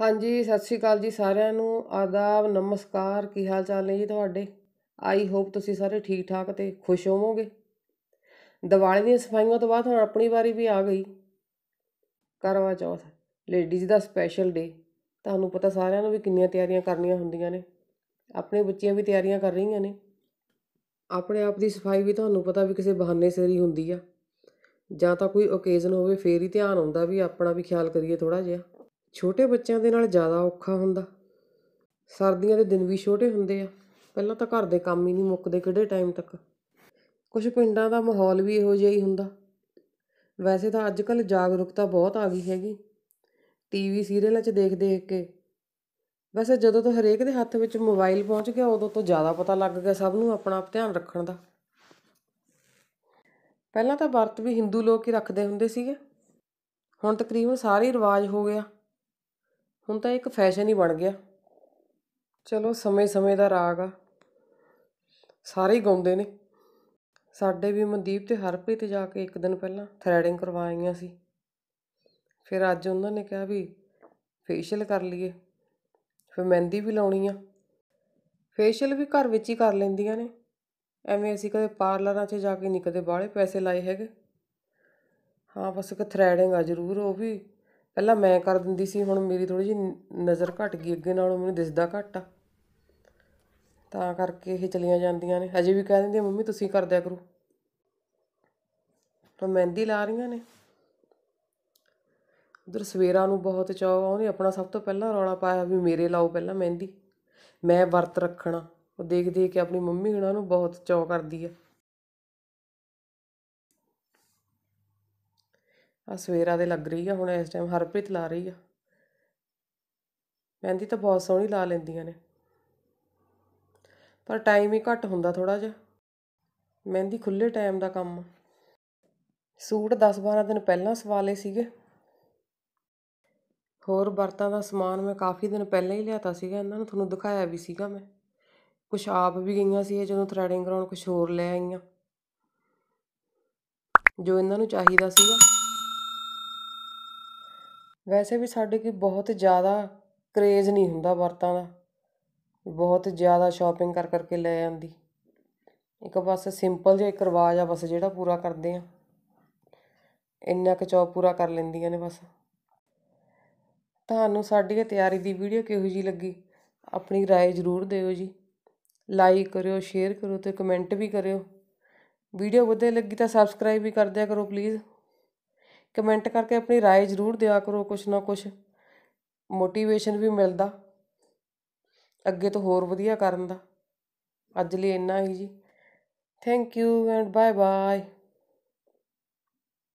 ਹਾਂਜੀ ਸਤਿ ਸ਼੍ਰੀ ਅਕਾਲ ਜੀ ਸਾਰਿਆਂ ਨੂੰ ਆਦਾਬ ਨਮਸਕਾਰ ਕੀ ਹਾਲ ਚਾਲ ਨੇ ਜੀ ਤੁਹਾਡੇ ਆਈ ਹੋਪ ਤੁਸੀਂ ਸਾਰੇ ਠੀਕ ਠਾਕ ਤੇ ਖੁਸ਼ ਹੋਵੋਗੇ ਦੀਵਾਲੀ ਦੀਆਂ ਸਫਾਈਆਂ ਤੋਂ ਬਾਅਦ ਹੁਣ ਆਪਣੀ ਵਾਰੀ ਵੀ ਆ ਗਈ ਕਰਵਾ ਚੌਥ ਲੇਡੀਜ਼ ਦਾ ਸਪੈਸ਼ਲ ਡੇ ਤੁਹਾਨੂੰ ਪਤਾ ਸਾਰਿਆਂ ਨੂੰ ਵੀ ਕਿੰਨੀਆਂ ਤਿਆਰੀਆਂ ਕਰਨੀਆਂ ਹੁੰਦੀਆਂ ਨੇ ਆਪਣੇ ਬੱਚੀਆਂ ਵੀ ਤਿਆਰੀਆਂ ਕਰ ਰਹੀਆਂ ਨੇ ਆਪਣੇ ਆਪ ਦੀ ਸਫਾਈ ਵੀ ਤੁਹਾਨੂੰ ਪਤਾ ਵੀ ਕਿਸੇ ਬਹਾਨੇ ਹੀ ਹੁੰਦੀ ਆ ਜਾਂ ਤਾਂ ਕੋਈ ਓਕੇਜ਼ਨ ਹੋਵੇ ਫੇਰ ਹੀ ਧਿਆਨ ਆਉਂਦਾ ਵੀ ਆਪਣਾ ਵੀ ਖਿਆਲ ਕਰੀਏ ਥੋੜਾ ਜਿਹਾ ਛੋਟੇ ਬੱਚਿਆਂ ਦੇ ਨਾਲ ਜ਼ਿਆਦਾ ਔਖਾ ਹੁੰਦਾ ਸਰਦੀਆਂ ਦੇ ਦਿਨ ਵੀ ਛੋਟੇ ਹੁੰਦੇ ਆ ਪਹਿਲਾਂ ਤਾਂ ਘਰ ਦੇ ਕੰਮ ਹੀ ਨਹੀਂ ਮੁੱਕਦੇ ਕਿਹੜੇ ਟਾਈਮ ਤੱਕ ਕੁਝ ਪਿੰਡਾਂ ਦਾ ਮਾਹੌਲ ਵੀ ਇਹੋ ਜਿਹਾ ਹੀ ਹੁੰਦਾ ਵੈਸੇ ਤਾਂ ਅੱਜ ਕੱਲ ਜਾਗਰੂਕਤਾ ਬਹੁਤ ਆ ਗਈ ਹੈਗੀ ਟੀਵੀ ਸੀਰੀਅਲਾਂ 'ਚ ਦੇਖ ਦੇਖ ਕੇ ਵੈਸੇ ਜਦੋਂ ਤੋਂ ਹਰੇਕ ਦੇ ਹੱਥ ਵਿੱਚ ਮੋਬਾਈਲ ਪਹੁੰਚ ਗਿਆ ਉਦੋਂ ਤੋਂ ਜ਼ਿਆਦਾ ਪਤਾ ਲੱਗ ਗਿਆ ਸਭ ਨੂੰ ਆਪਣਾ ਆਪ ਧਿਆਨ ਰੱਖਣ ਦਾ ਪਹਿਲਾਂ ਤਾਂ ਵਰਤ ਵੀ ਹਿੰਦੂ ਲੋਕ ਹੀ ਰੱਖਦੇ ਹੁੰਦੇ ਸੀਗੇ ਹੁਣ ਤਕਰੀਬਨ ਸਾਰੇ ਰਿਵਾਜ ਹੋ ਗਿਆ ਹੁਣ ਤਾਂ ਇੱਕ ਫੈਸ਼ਨ ਹੀ ਬਣ ਗਿਆ ਚਲੋ ਸਮੇਂ-ਸਮੇਂ ਦਾ ਰਾਗ ਆ ਸਾਰੇ ਹੀ ਗਾਉਂਦੇ ਨੇ ਸਾਡੇ ਵੀ ਮਨਦੀਪ ਤੇ ਹਰਪ੍ਰੀਤ ਜਾ ਕੇ ਇੱਕ ਦਿਨ ਪਹਿਲਾਂ ਥਰੈਡਿੰਗ ਕਰਵਾਈਆਂ ਸੀ ਫਿਰ ਅੱਜ ਉਹਨਾਂ ਨੇ ਕਿਹਾ ਵੀ ਫੇਸ਼ੀਅਲ ਕਰ ਲਈਏ ਫਿਰ ਮਹਿੰਦੀ ਵੀ ਲਾਉਣੀ ਆ ਫੇਸ਼ੀਅਲ ਵੀ ਘਰ ਵਿੱਚ ਹੀ ਕਰ ਲੈਂਦੀਆਂ ਨੇ ਐਵੇਂ ਅਸੀਂ ਕਦੇ ਪਾਰਲਰਾਂ 'ਚ ਜਾ ਕੇ ਨਹੀਂ ਕਦੇ ਬਾਹਲੇ ਪੈਸੇ ਲਾਏ ਹੈਗੇ ਹਾਂ ਬਸ ਇੱਕ ਥਰੈਡਿੰਗ ਆ ਜ਼ਰੂਰ ਉਹ ਵੀ ਪਹਿਲਾਂ ਮੈਂ ਕਰ ਦਿੰਦੀ ਸੀ ਹੁਣ ਮੇਰੀ ਥੋੜੀ ਜੀ ਨਜ਼ਰ ਘਟ ਗਈ ਅੱਗੇ ਨਾਲੋਂ ਮੈਨੂੰ ਦਿਸਦਾ ਘੱਟ ਆ ਤਾਂ ਕਰਕੇ ਇਹ ਚਲੀਆਂ ਜਾਂਦੀਆਂ ਨੇ ਅਜੇ ਵੀ ਕਹਿ ਦਿੰਦੀ ਮੰਮੀ ਤੁਸੀਂ ਕਰ ਦਿਆ ਕਰੋ ਤਾਂ ਮਹਿੰਦੀ ਲਾ ਰਹੀਆਂ ਨੇ ਉਧਰ ਸਵੇਰਾ ਨੂੰ ਬਹੁਤ ਚਾਅ ਉਹਨੇ ਆਪਣਾ ਸਭ ਤੋਂ ਪਹਿਲਾਂ ਰੌਲਾ ਪਾਇਆ ਵੀ ਮੇਰੇ ਲਾਓ ਪਹਿਲਾਂ ਮਹਿੰਦੀ ਮੈਂ ਵਰਤ ਰੱਖਣਾ ਉਹ ਦੇਖ ਦੇਖ ਕੇ ਆਪਣੀ ਮੰਮੀ ਹੁਣਾਂ ਨੂੰ ਬਹੁਤ ਚਾਹ ਕਰਦੀ ਆ ਆ ਸਵੇਰਾ ਦੇ ਲੱਗ ਰਹੀ ਆ ਹੁਣ ਇਸ ਟਾਈਮ ਹਰਪ੍ਰੀਤ ਲਾ ਰਹੀ ਆ ਮਹਿੰਦੀ ਤਾਂ ਬਹੁਤ ਸੋਹਣੀ ਲਾ ਲੈਂਦੀਆਂ ਨੇ ਪਰ ਟਾਈਮ ਹੀ ਘੱਟ ਹੁੰਦਾ ਥੋੜਾ ਜਿਹਾ ਮਹਿੰਦੀ ਖੁੱਲੇ ਟਾਈਮ ਦਾ ਕੰਮ ਸੂਟ 10-12 ਦਿਨ ਪਹਿਲਾਂ ਸਵਾਲੇ ਸੀਗੇ ਹੋਰ ਵਰਤਾਂ ਦਾ ਸਮਾਨ ਮੈਂ ਕਾਫੀ ਦਿਨ ਪਹਿਲਾਂ ਹੀ ਲਿਆਤਾ ਸੀਗਾ ਇਹਨਾਂ ਨੂੰ ਤੁਹਾਨੂੰ ਦਿਖਾਇਆ ਵੀ ਸੀਗਾ ਮੈਂ ਕੁਛ ਆਪ ਵੀ ਗਈਆਂ ਸੀ ਜਦੋਂ ਥਰੈਡਿੰਗ ਕਰਾਉਣ ਕੁਛ ਹੋਰ ਲੈ ਆਈਆਂ ਜੋ ਇਹਨਾਂ ਨੂੰ ਚਾਹੀਦਾ ਸੀਗਾ ਵੈਸੇ ਵੀ ਸਾਡੇ ਕੀ ਬਹੁਤ ਜ਼ਿਆਦਾ ਕਰੇਜ਼ ਨਹੀਂ ਹੁੰਦਾ ਵਰਤਾਂ ਦਾ ਬਹੁਤ ਜ਼ਿਆਦਾ ਸ਼ਾਪਿੰਗ ਕਰ ਕਰਕੇ ਲੈ ਆਉਂਦੀ ਇੱਕ ਬਸ ਸਿੰਪਲ ਜਿਹਾ ਇੱਕ ਰਵਾਜ ਆ ਬਸ ਜਿਹੜਾ ਪੂਰਾ ਕਰਦੇ ਆ ਇੰਨਾ ਕੁ ਚੌ ਪੂਰਾ ਕਰ ਲੈਂਦੀਆਂ ਨੇ ਬਸ ਤੁਹਾਨੂੰ ਸਾਡੀ ਇਹ ਤਿਆਰੀ ਦੀ ਵੀਡੀਓ ਕਿਹੋ ਜੀ ਲੱਗੀ ਆਪਣੀ رائے ਜ਼ਰੂਰ ਦਿਓ ਜੀ ਲਾਈਕ ਕਰਿਓ ਸ਼ੇਅਰ ਕਰੋ ਤੇ ਕਮੈਂਟ ਵੀ ਕਰਿਓ ਵੀਡੀਓ ਵਧੀਆ ਲੱਗੀ ਤਾਂ ਸਬਸਕ੍ਰਾਈਬ ਵੀ ਕਰ ਦਿਆ ਕਰੋ ਪਲੀਜ਼ ਕਮੈਂਟ ਕਰਕੇ ਆਪਣੀ رائے ਜ਼ਰੂਰ ਦਿਆ ਕਰੋ ਕੁਛ ਨਾ ਕੁਛ ਮੋਟੀਵੇਸ਼ਨ ਵੀ ਮਿਲਦਾ ਅੱਗੇ ਤੋਂ ਹੋਰ ਵਧੀਆ ਕਰਨ ਦਾ ਅੱਜ ਲਈ ਇੰਨਾ ਹੀ ਜੀ thank you and bye bye